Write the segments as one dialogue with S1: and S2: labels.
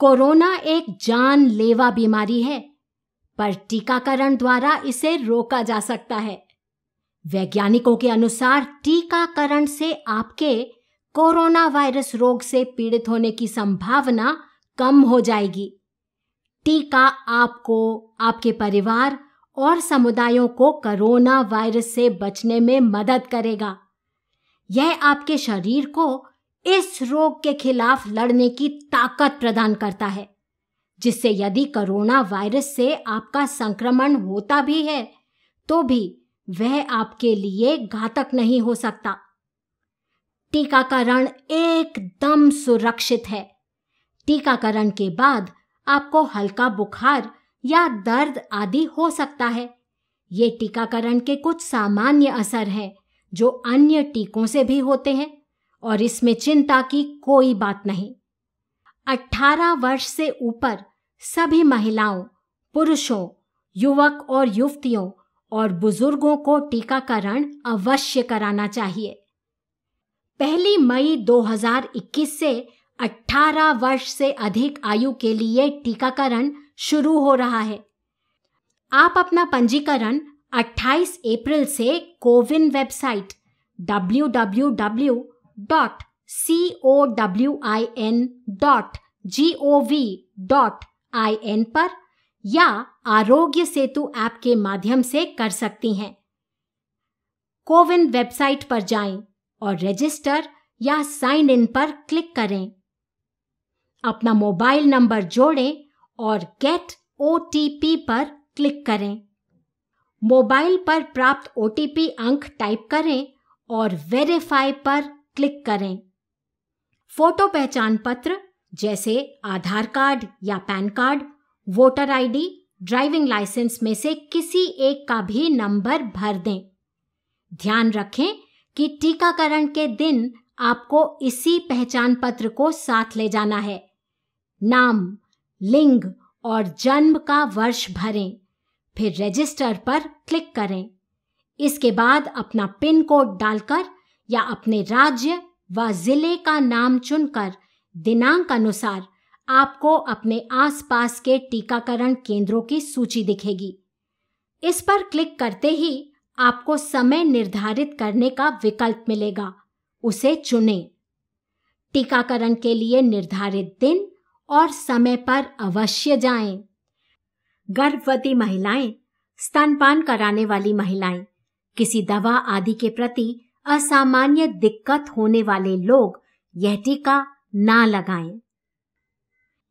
S1: Corona एक जानलेवा बीमारी है पर टीकाकरण द्वारा इसे रोका जा सकता है वैज्ञानिकों के अनुसार टीकाकरण से आपके कोरोना वायरस रोग से पीड़ित होने की संभावना कम हो जाएगी टीका आपको आपके परिवार और समुदायों को कोरोना वायरस से बचने में मदद करेगा यह आपके शरीर को इस रोग के खिलाफ लड़ने की ताकत प्रदान करता है जिससे यदि कोरोना वायरस से आपका संक्रमण होता भी है तो भी वह आपके लिए घातक नहीं हो सकता टीकाकरण एकदम सुरक्षित है टीकाकरण के बाद आपको हल्का बुखार या दर्द आदि हो सकता है ये टीकाकरण के कुछ सामान्य असर हैं जो अन्य टीकों से भी होते हैं और इसमें चिंता की कोई बात नहीं 18 वर्ष से ऊपर सभी महिलाओं पुरुषों युवक और युवतियों और बुजुर्गों को टीकाकरण अवश्य कराना चाहिए पहली मई 2021 से 18 वर्ष से अधिक आयु के लिए टीकाकरण शुरू हो रहा है आप अपना पंजीकरण 28 अप्रैल से CoWIN website W dot C O W I N dot G O V dot I N पर या आरोग्य सेतु ऐप के माध्यम से कर सकती हैं कोविन वेबसाइट पर जाएं और रजिस्टर या साइन इन पर क्लिक करें अपना मोबाइल नंबर जोड़ें और गेट ओ पर क्लिक करें मोबाइल पर प्राप्त ओ अंक टाइप करें और वेरीफाई पर क्लिक करें फोटो पहचान पत्र जैसे आधार कार्ड या PAN card voter ID, driving licence में से किसी एक का भी नंबर भर दें ध्यान रखें कि टीकाकरण के दिन आपको इसी पहचान पत्र को साथ ले जाना है नाम लिंग और जन्म का वर्ष भरें फिर रजिस्टर पर क्लिक करें इसके बाद अपना पिन कोड डालकर या अपने राज्य व जिले का नाम चुनकर दिनांक अनुसार आपको अपने आसपास के टीकाकरण केंद्रों की सूची दिखेगी इस पर क्लिक करते ही आपको समय निर्धारित करने का विकल्प मिलेगा उसे चुने टीकाकरण के लिए निर्धारित दिन और समय पर अवश्य जाएं। गर्भवती महिलाएं स्तनपान कराने वाली महिलाएं किसी दवा आदि के प्रति असामान्य दिक्कत होने वाले लोग यह टीका ना लगाएं।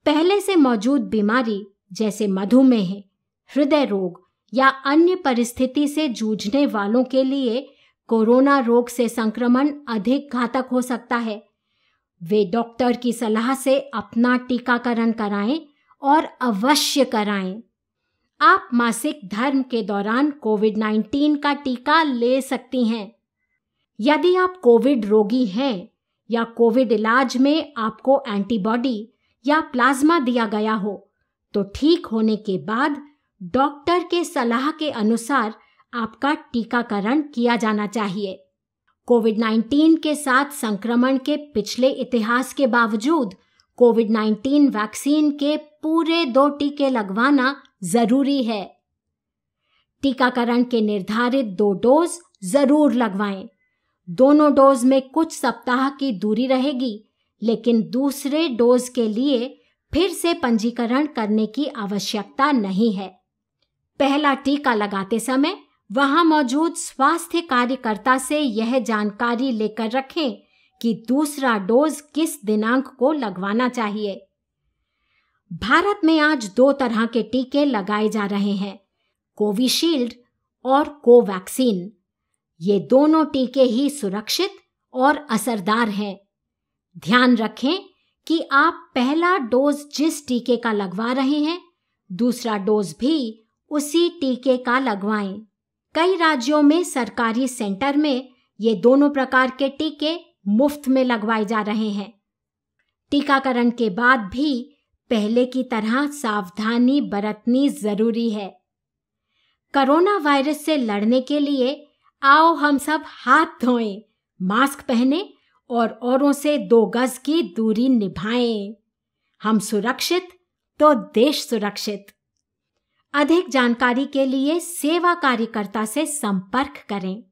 S1: पहले से मौजूद बीमारी जैसे मधुमेह हृदय रोग या अन्य परिस्थिति से जूझने वालों के लिए कोरोना रोग से संक्रमण अधिक घातक हो सकता है वे डॉक्टर की सलाह से अपना टीकाकरण कराएं और अवश्य कराएं। आप मासिक धर्म के दौरान कोविड 19 का टीका ले सकती हैं यदि आप कोविड रोगी हैं या कोविड इलाज में आपको एंटीबॉडी या प्लाज्मा दिया गया हो तो ठीक होने के बाद डॉक्टर के सलाह के अनुसार आपका टीकाकरण किया जाना चाहिए कोविड 19 के साथ संक्रमण के पिछले इतिहास के बावजूद कोविड 19 वैक्सीन के पूरे दो टीके लगवाना जरूरी है टीकाकरण के निर्धारित दो डोज जरूर लगवाएं। दोनों डोज में कुछ सप्ताह की दूरी रहेगी लेकिन दूसरे डोज के लिए फिर से पंजीकरण करने की आवश्यकता नहीं है पहला टीका लगाते समय वहां मौजूद स्वास्थ्य कार्यकर्ता से यह जानकारी लेकर रखें कि दूसरा डोज किस दिनांक को लगवाना चाहिए भारत में आज दो तरह के टीके लगाए जा रहे हैं कोविशील्ड और कोवैक्सीन ये दोनों टीके ही सुरक्षित और असरदार हैं ध्यान रखें कि आप पहला डोज जिस टीके का लगवा रहे हैं दूसरा डोज भी उसी टीके का लगवाएं। कई राज्यों में सरकारी सेंटर में ये दोनों प्रकार के टीके मुफ्त में लगवाए जा रहे हैं टीकाकरण के बाद भी पहले की तरह सावधानी बरतनी जरूरी है कोरोना वायरस से लड़ने के लिए आओ हम सब हाथ धोएं, मास्क पहने और औरों से दो गज की दूरी निभाएं। हम सुरक्षित तो देश सुरक्षित अधिक जानकारी के लिए सेवा कार्यकर्ता से संपर्क करें